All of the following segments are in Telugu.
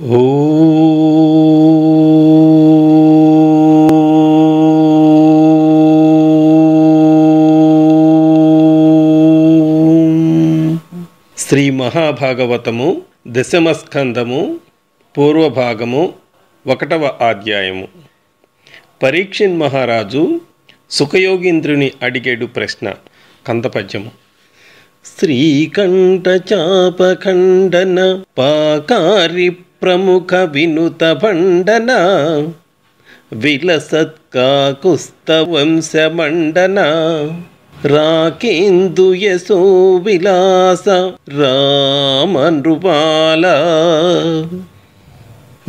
శ్రీ మహాభాగవతము దశమస్కందము పూర్వభాగము ఒకటవ అధ్యాయము పరీక్షిన్ మహారాజు సుఖయోగీంద్రుని అడిగాడు ప్రశ్న కందపద్యము శ్రీకంఠ చాపఖండన పాకారి ప్రముఖ వినుత భండన విలసత్కాకుస్తవంశమండన రాకేందు యశో విలాస రామనృపాల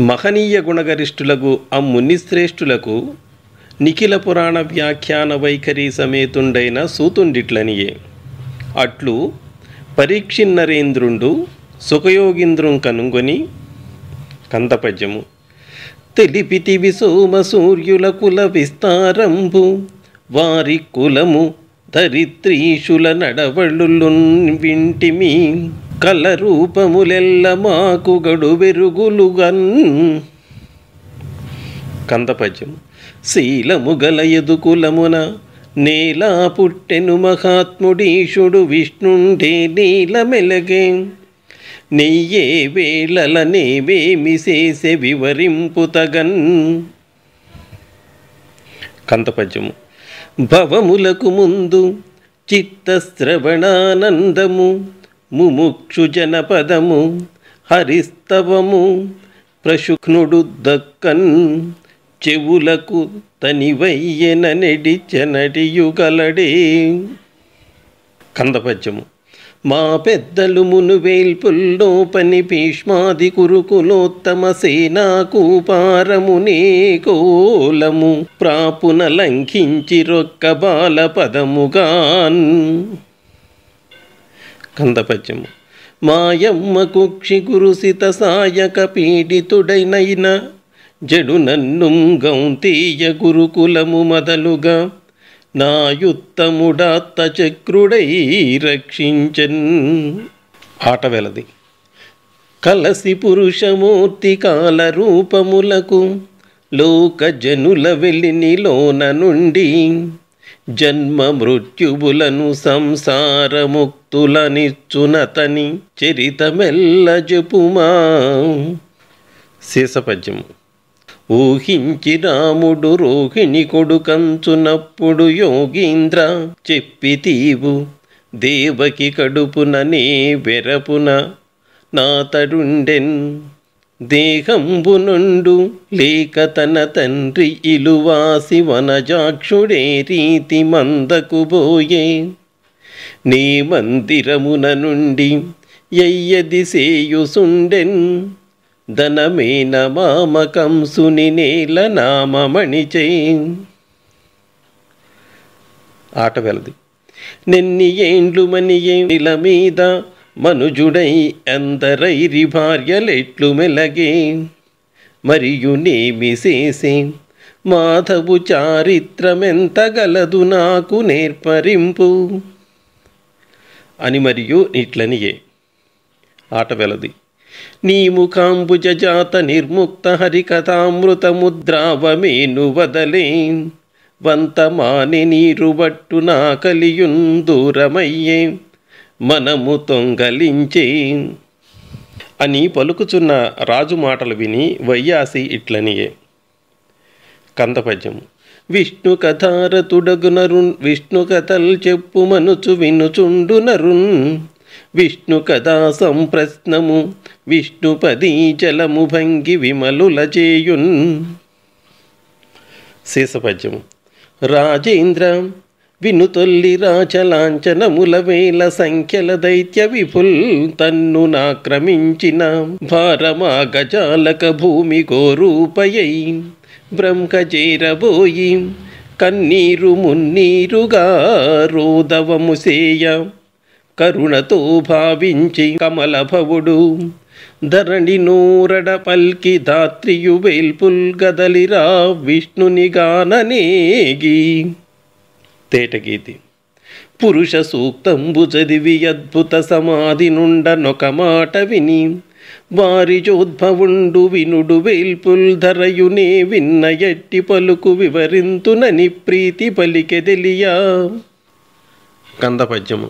మహనీయ గుణగరిష్ఠులకు ఆ మునిశ్రేష్ఠులకు నిఖిల పురాణ వ్యాఖ్యాన వైఖరి సమేతుండైన సూతుండిట్లనియే అట్లు పరీక్షిన్నరేంద్రుండు సుఖయోగింద్రం కనుగొని కందపద్యము తివి సోమ సూర్యుల కుల విస్తారంభు వారి కులము ధరిత్రీషుల నడవళ్ళులు వింటిమి కల రూపములెల్ల మాకు గడువెరుగులుగన్ కందపద్యం శీలము గల ఎదుకులమున నేలా పుట్టెను మహాత్ముడీషుడు విష్ణుండే నీల మెలగే నెయ్యే వేళల నేవేమి చేసే వివరింపు తగన్ కంతపద్యము భవములకు ముందు చిత్తశ్రవణానందము ముముక్షు జనపదము హరిస్తవము ప్రశుఘ్నుడు దక్కన్ చెవులకు తనివయ్యన నెడిచనడియుగలడే కందపద్యము మా పెద్దలు మునువేల్పుల్లో పని భీష్మాది కురుకులోత్తమ సేనాకూపారమునే కోలము ప్రాపున లంఘించి రొక్క బాల పదముగాన్ కందపద్యము మాయమ్మ కుక్షి గురుసిత సాయక పీడితుడైనైన జడు నన్ను గౌంతీయ గురుకులము మొదలుగా నాయుత్తముడాత్త చక్రుడై రక్షించన్ ఆట వెలది కలసి పురుషమూర్తి కాల రూపములకు లోక జనుల వెలినిలోన నుండి జన్మ మృత్యువులను సంసారముక్తులని చునతని చరితమెల్ల జపుమా శేషపద్యము ఊహించి రాముడు రోహిణి కొడుకంచునప్పుడు యోగీంద్ర చెప్పితీవు దేవకి కడుపుననే వెరపున నా దేహంబునుండు దేహంబు నుండు లేక తన తండ్రి ఇలువాసి వనజాక్షుడే రీతి మందకు బోయే నీ మందిరమున నుండి ఎయ్యది సేయుసుండెన్ ధనమే సుని నేల నామమణి చేయి ఆట వెలది నిన్ని ఏండ్లు మనియేల మీద మనుజుడై అందరైరి భార్యలెట్లు మెలగే మరియు నేమి చేసే మాధవు చారిత్రమెంత గలదు నాకు నేర్పరింపు అని మరియు ఇట్లనియే ఆట వెలది నీ ముఖాంబుజాత నిర్ముక్త హరికథామృతముద్రావమేను వదలే వంతమాని నీరుబట్టు నా కలియున్ దూరమయ్యే మనము తొంగలించే అని పలుకుచున్న రాజు మాటలు విని వయ్యాసి ఇట్లనియే కందపద్యము విష్ణు కథారతుడగునరున్ విష్ణు కథలు మనుచు వినుచుండునరు విష్ణు కదా సంప్రశ్నము విష్ణుపదీ జలము భంగి విమలుల చేయున్ శేషపద్యము రాజేంద్ర వినుతొల్లి రాచలాంఛనముల వేల సంఖ్యల దైత్య విపుల్ తన్ను నాక్రమించిన భారమా గజాలక భూమి గోరూపయై బ్రహ్మజేరబోయి కన్నీరు మున్నీరుగా రోదవము కరుణతో భావించి కమలభవుడు ధరణి నూరడ పల్కి ధాత్రియు వేల్పుల్ గదలిరా విష్ణునిగాననేగి తేటగీతి పురుష సూక్తంబు చదివి అద్భుత సమాధి నుండ నొక మాట విని వారి చోద్భవుండు వినుడు వేల్పుల్ ధరయునే విన్న ఎట్టి పలుకు వివరింతునని ప్రీతి పలికెదెలియా కందపద్యము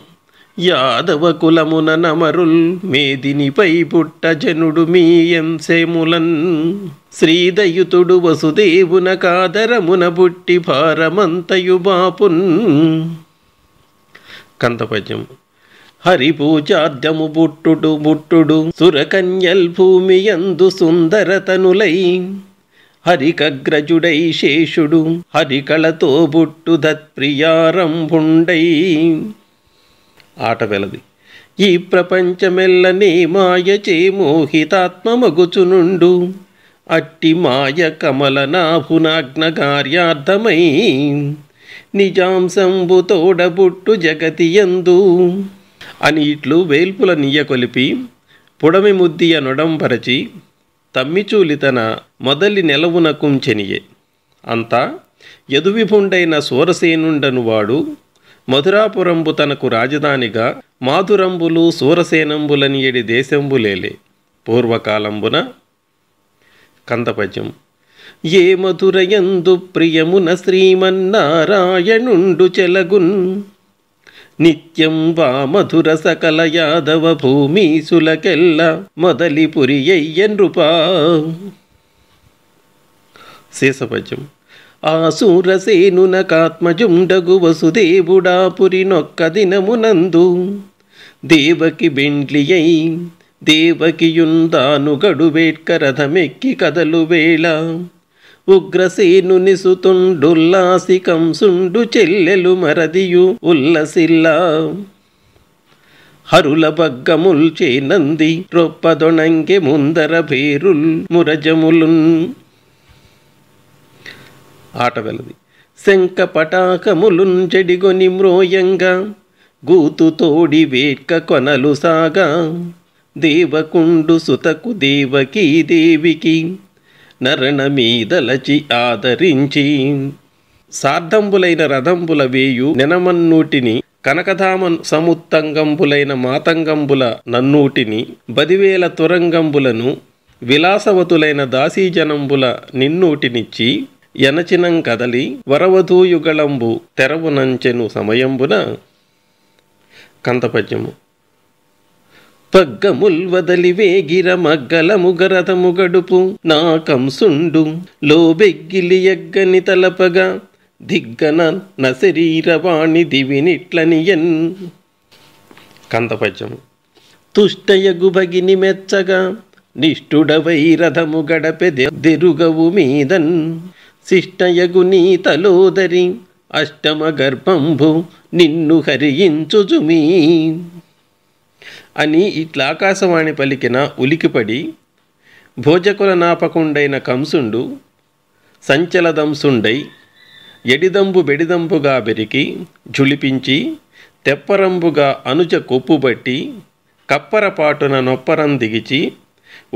యాదవ కులమున నమరుల్ మేదినిపై పుట్ట జనుడు మీ ఎంసేములన్ శ్రీదయుతుడు వసుదేవున కాదరమున పుట్టి భారమంతయు బాపున్ కంతపద్యం హరిపూజార్థము బుట్టుడు బుట్టుడు సురకన్యల్ భూమి ఎందు సుందరతనులై హరికగ్రజుడై శేషుడు హరికళతో బుట్టు దత్ప్రియారంభుండై ఆట వెలది ఈ ప్రపంచమెల్లని మాయచే మోహితాత్మగుచునుండు అట్టి మాయ కమల తోడబుట్టు నిజాంశంబుతోడబుట్టు ఎందు అని ఇట్లు వేల్పుల కొలిపి పుడమి ముద్దియ నొడంపరచి తమ్మిచూలితన మొదలి నెలవున కుంచెనియే అంతా యదువిభుండైన సూరసేనుండను వాడు మధురాపురంబు తనకు రాజధానిగా మాధురంబులు సూరసేనంబులనియడి దేశంబులేలే పూర్వకాలంబున కందపద్యం ఏ మధురయందు ప్రియమున శ్రీమన్నారాయణుండు చెలగున్ నిత్యం వా మధుర సకల యాదవ భూమీసులకెల్ల మొదలిపురియయ్య నృపా శేషపద్యం ఆసూరసేనునకాత్మజుండగు వసుదేవుడా పురినొక్క దినమునందు దేవకి బెండ్లియై దేవకియుందాను గడువేట్క రథమెక్కి కదలు వేళ ఉగ్రసేనుని సుతుండుల్లాసి కంసుండు చెల్లెలు మరదియు ఉల్లసిల్లా హరుల బగ్గముల్ నంది రొప్పదొణంగి ముందర పేరుల్ మురజములున్ ఆటగలది శంక పటాకములున్ చెడిగొని మ్రోయంగా గూతుతోడి వేట్క కొనలు సాగా దేవకుండు సుతకు దేవకీ దేవికి నరణమీదలచి ఆదరించి సార్థంబులైన రథంబుల వేయు నెనమన్నూటిని కనకధామ సముత్తంగంబులైన మాతంగంబుల నన్నూటిని బదివేల తురంగంబులను విలాసవతులైన దాసీజనంబుల నిన్నూటినిచ్చి ఎనచినం కదలి వరవధూయుగళంబు తెరవునంచెను సమయంబున కంతపద్యము పగ్గముల్ వదలి వేగిర మగ్గల గరథము గడుపు నా కంసుండు లోబెగ్గిలి ఎగ్గని తలపగా దిగ్గన నశరీరవాణి ఎన్ కందపద్యము తుష్టయగు భగిని మెచ్చగా నిష్ఠుడవై రథము గడపె దెరుగవు మీదన్ శిష్టయగు నీతలోదరి అష్టమ గర్భంభు నిన్ను హరించుజుమీ అని ఇట్లా ఆకాశవాణి పలికిన ఉలికిపడి భోజకుల నాపకుండైన కంసుండు సంచలదంసుండై ఎడిదంబు బెడిదంబుగా బెరికి జుళిపించి తెప్పరంబుగా అనుజ కొప్పుబట్టి కప్పరపాటున నొప్పరం దిగిచి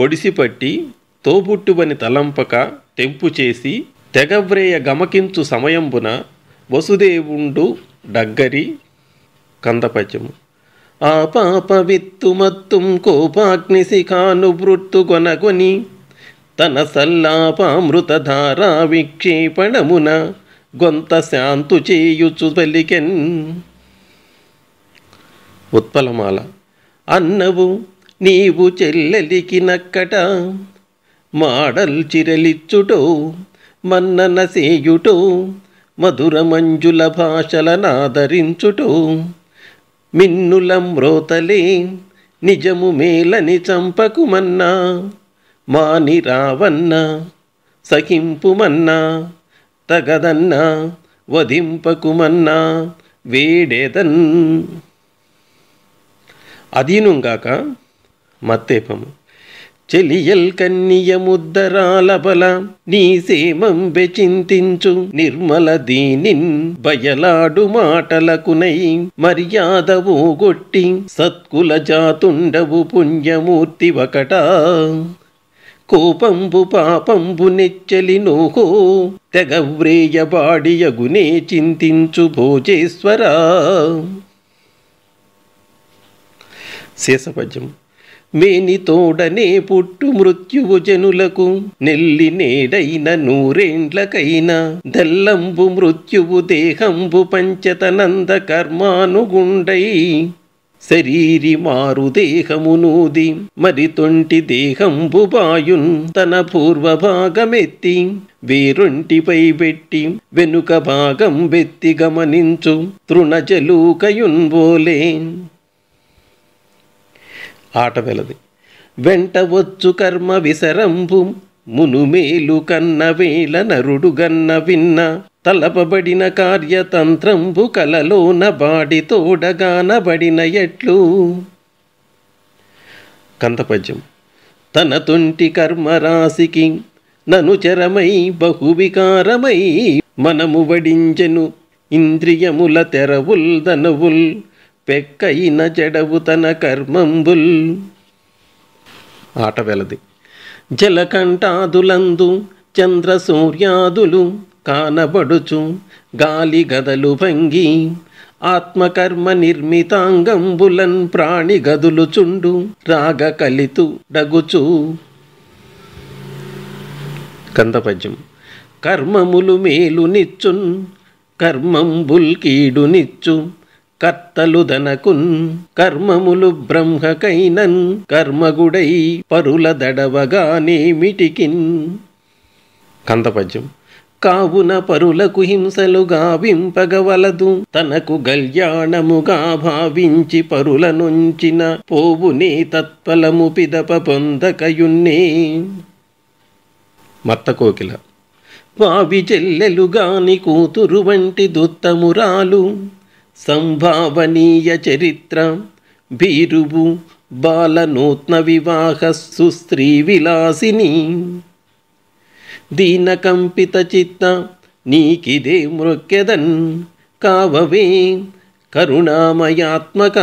ఒడిసిపట్టి తోబుట్టువని తలంపక తెంపు చేసి తెగవ్రేయ గమకించు సమయంబున వసుదేవుండు డగ్గరి కందపద్యము ఆ పాప విత్తు మత్తుం బృత్తు కొనగొని తన సల్లాపామృతారా విక్షేపణమున గొంత శాంతు చేయుచు బలికెన్ ఉత్పలమాల అన్నవు నీవు చెల్లెలికినక్కట మాడల్ చిరలిచ్చుటో మన్నన సేయుటో మధుర మంజుల మిన్నుల మిన్నులమ్రోతలే నిజము మేలని చంపకుమన్నా మాని రావన్న సహింపుమన్నా తగదన్నా వధింపకుమన్నా వేడేదన్ అదీనుగాక మత్తేపము చెలియల్ కన్నియ నీ సేమంబె చింతించు నిర్మల దీనిన్ బయలాడు మాటలకునై మర్యాదవు గొట్టి సత్కుల జాతుండవు పుణ్యమూర్తి ఒకట కోపంబు పాపంబు నెచ్చలి నోహో తెగవ్రేయ తెగవ్రేయబాడియగునే చింతించు భోజేశ్వరా శేషపద్యం మేని తోడనే పుట్టు మృత్యువు జనులకు నెల్లి నేడైన నూరేండ్లకైనా దల్లంబు మృత్యువు దేహంబు పంచతనంద కర్మానుగుండై శరీరి మారు దేహమునూది మరి తొంటి దేహంబు బాయున్ తన పూర్వ భాగమెత్తి వేరొంటిపై పెట్టి వెనుక భాగం వెత్తి గమనించు తృణజలూకయున్బోలే వెలది వెంట వచ్చు కర్మ విసరంబు మునుమేలు కన్న వేళ నరుడుగన్న విన్న తలపబడిన కార్యతంత్రంబు కలలోన బాడి తోడగానబడిన ఎట్లు కంతపద్యం తన తొంటి నను ననుచరమై బహువికారమై మనము వడించెను ఇంద్రియముల తెరవుల్ దనవుల్ పెక్కయిన జడవు తన కర్మంబుల్ ఆట వెలది జలకంఠాదులందు చంద్ర సూర్యాదులు కానబడుచు గాలి గదలు భంగి ఆత్మకర్మ నిర్మితాంగంబులన్ ప్రాణి గదులు చుండు రాగ కలితు డగుచు కందపద్యం కర్మములు మేలు నిచ్చున్ కర్మంబుల్ కీడు నిచ్చు కర్తలుదనకున్ కర్మములు బ్రహ్మకైనన్ కర్మగుడై పరుల దడవగానేమిటికిన్ కందపద్యం కావున పరులకు హింసలుగా వింపగవలదు తనకు గల్యాణముగా భావించి పరుల నుంచిన పోవునే తత్ఫలము పిదప పొందకయున్నే మత్తకోకిల వావి చెల్లెలుగాని కూతురు వంటి దుత్తమురాలు సంభావనీయ చరిత్ర భీరువు బాలనూత్న వివాహస్సు స్త్రీ విలాసిని దీనకంపిత చిత్త నీకిదే మృక్యదన్ కావవే కరుణామయాత్మక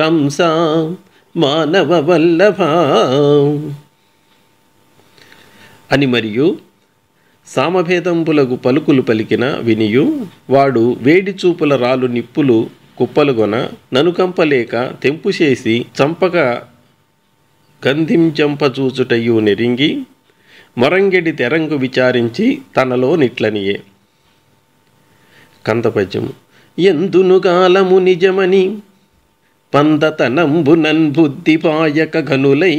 కంసా మానవ వల్లభ అని మరియు సామభేదంపులకు పలుకులు పలికిన వినియు వాడు వేడి చూపుల రాలు నిప్పులు కుప్పలుగొన ననుకంపలేక తెంపు చేసి చంపక గంధించంపచూచుటయు నెరింగి మరంగెడి తెరంగు విచారించి తనలో నిట్లనియే కందపద్యము ఎందును గాలము నిజమని పందతనంబునన్ బుద్ధిపాయక గనులై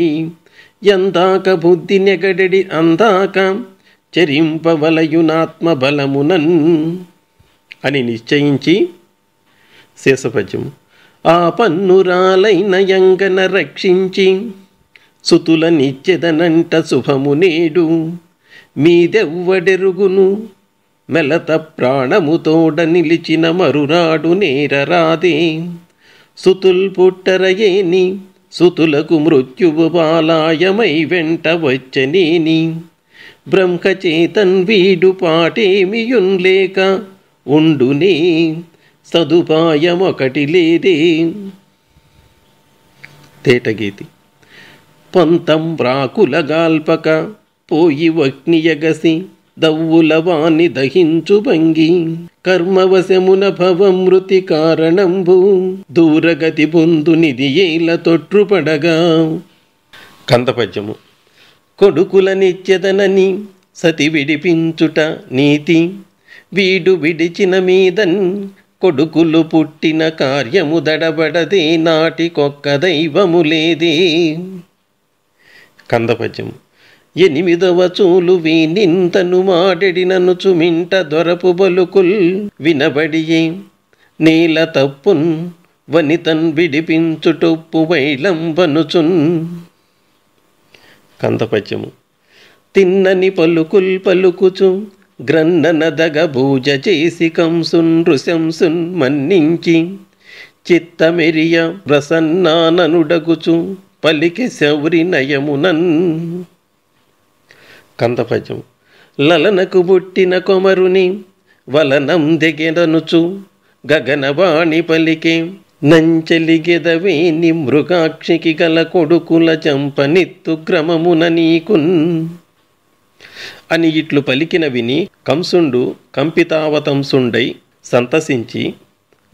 ఎందాక బుద్ధి నెగడెడి అందాక ఆశ్చర్యింపవలయునాత్మబలమునన్ అని నిశ్చయించి శేషపద్యం ఆ పన్నురాలైన యంగన రక్షించి సుతుల నిత్యదనంట శుభము నేడు మీదెవ్వడెరుగును మెలత ప్రాణముతోడ నిలిచిన మరునాడు నేరరాదే సుతుల్ పుట్టరయేని సుతులకు మృత్యువు బాలాయమై వెంట వచ్చనేని బ్రహ్మచేతన్ వీడు పాటేమియున్ లేక ఉండునే సదుపాయమొకటి లేదే తేటగీతి పంతం రాకుల గాల్పక పోయి వగ్నియగసి దవ్వులవాణ్ణి దహించు భంగి కర్మవశమున భవమృతి కారణంబు దూరగతి పొందునిది ఏల తొట్టుపడగా కందపద్యము కొడుకుల నిత్యదనని సతి విడిపించుట నీతి వీడు విడిచిన మీదన్ కొడుకులు పుట్టిన కార్యము దడబడదే నాటికొక్క దైవము లేదే కందపద్యము ఎనిమిదవ చూలు వీనింతను మాడెడినను చుమింట దొరపు బలుకుల్ వినబడియే నీల తప్పున్ వనితన్ విడిపించుటొప్పు వైలంబనుచున్ కందపద్యము తిన్నని పలుకుల్ పలుకుచు దగ భూజ చేసి కంసున్ రుశంసున్ మన్నించి చిత్తమెరియ ప్రసన్నాననుడగుచు పలికి శౌరి నయమునన్ కందపద్యము లలనకు బుట్టిన కొమరుని వలనం దిగెననుచు గగనవాణి పలికే ని మృగాక్షికి గల కొడుకుల చంపనిత్తు క్రమమున నీకున్ అని ఇట్లు పలికిన విని కంసుండు కంపితావతంసుండై సంతసించి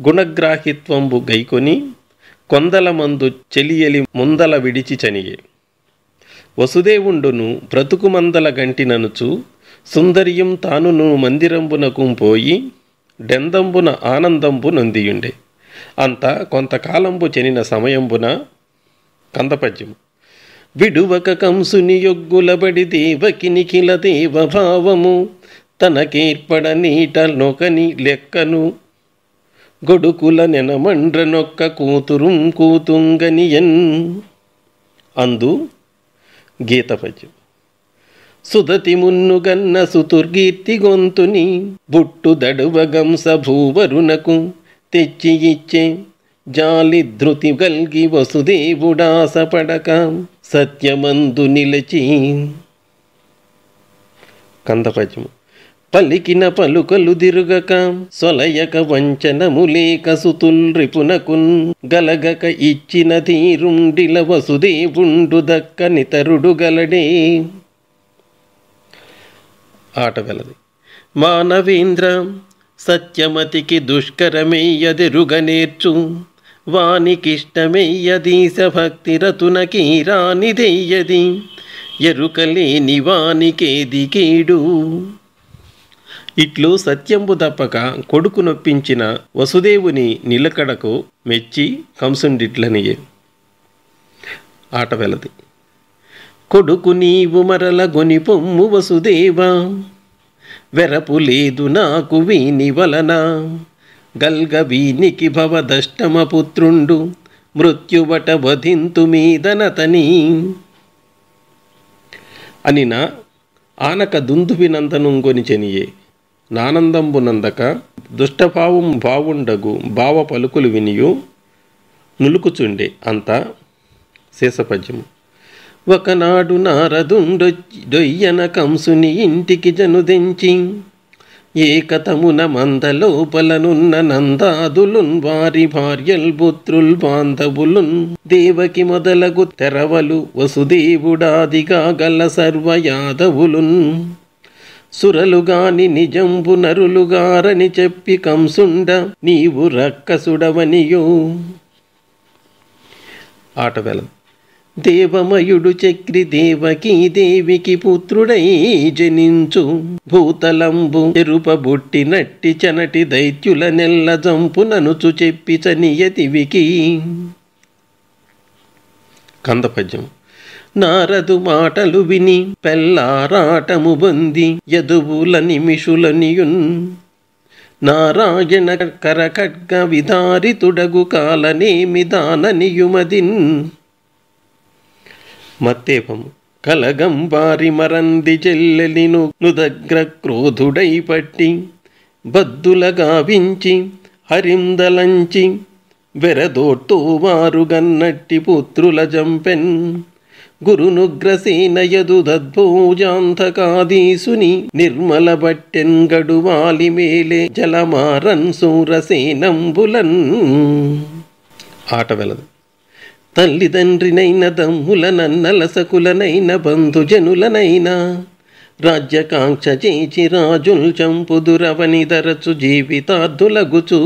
గుణగ్రాహిత్వంబు గైకొని కొందల మందు చెలియలి ముందల విడిచి చనియే వసుదేవుండును బ్రతుకుమందల గంటిననుచు సుందర్యం తానును మందిరంబునకు పోయి డెందంబున ఆనందంబు నొందియుండే అంత కొంతకాలంబు చెనిన సమయంబున కందపద్యము విడువక కంసుని యొగ్గులబడి దేవకి నిఖిల దేవభావము తనకేర్పడ నీట నొకని లెక్కను గొడుకుల నెనమండ్ర నొక్క కూతురుం కూతుంగనియన్ అందు గీతపద్యం సుదతి మున్నుగన్న సుతుర్గీర్తి గొంతుని బుట్టు దడువగంస భూవరునకు తెచ్చి ఇచ్చే జాలి ధృతి గల్గి వసుదేవుడాసపడక సత్యమందు నిలచి కందపద్యము పలికిన పలుకలు దిరుగక సొలయక వంచనములేక సుతుల్రిపునకున్ గలగక ఇచ్చిన తీరుండిల వసుదేవుండు దక్క నితరుడు గలడే ఆటగలది మానవేంద్ర సత్యమతికి రుగ నేర్చు సభక్తి రతునకి రానిదెయ్యది ఎరుకలేని వానికేది కీడు ఇట్లు సత్యంబు తప్పక కొడుకు నొప్పించిన వసుదేవుని నిలకడకు మెచ్చి కంసుండిట్లనియే ఆట వెలది కొడుకు నీవు మరల గొని పొమ్ము వసుదేవా వెరపు లేదు నాకు వీని వలన గల్గవీనికి వీనికి భవదష్టమపుత్రుండు మృత్యువట వధింతు మీదనతని అనిన ఆనక చెనియే నానందంబునందక దుష్టభావం బావుండగు భావ పలుకులు వినియు నులుకుచుండే అంత శేషపద్యము ఒకనాడు నారదుండొయ్యన కంసుని ఇంటికి జనుదించి ఏకతమున మందలోపలనున్న నందాదులున్ వారి భార్యల్ పుత్రుల్ బాంధవులున్ దేవకి మొదలగు తెరవలు వసుదేవుడాదిగా గల సర్వ యాదవులున్ సురలుగాని నిజంబు నరులుగారని చెప్పి కంసుండ నీవు రక్కసుడవనియో ఆటవేలం దేవమయుడు చక్రి దేవకి దేవికి పుత్రుడై జనించు భూతలంబు ఎరుపబొట్టి నట్టి చనటి దైత్యుల నెల్ల జంపుననుచు చెప్పి చనియతివికి కందపద్యం నారదు మాటలు విని పెల్లారాటము బంది యదువుల నిమిషులనియున్ నారాయణ కరకడ్గ విధారితుడగు కాలనేమి దాననియుమదిన్ మత్తేపము కలగంబారి మరంది జెల్లెలిను నుదగ్ర క్రోధుడై పట్టి బద్దుల గావించి హరిందలంచి వెరదోట్తో వారుగన్నట్టి పుత్రుల జంపెన్ గురునుగ్రసీనయదు దద్భోజాంతకాదీసుని నిర్మల బట్టెన్ గడువాలి మేలే జలమారన్ సూరసేనంబులన్ ఆట వెలదు తల్లిదండ్రినైన దమ్ముల నన్నలసకులనైన బంధుజనులనైనా రాజ్యకాంక్ష చేచి రాజుల్ చంపుదురవని దరచు జీవితార్థులగుచూ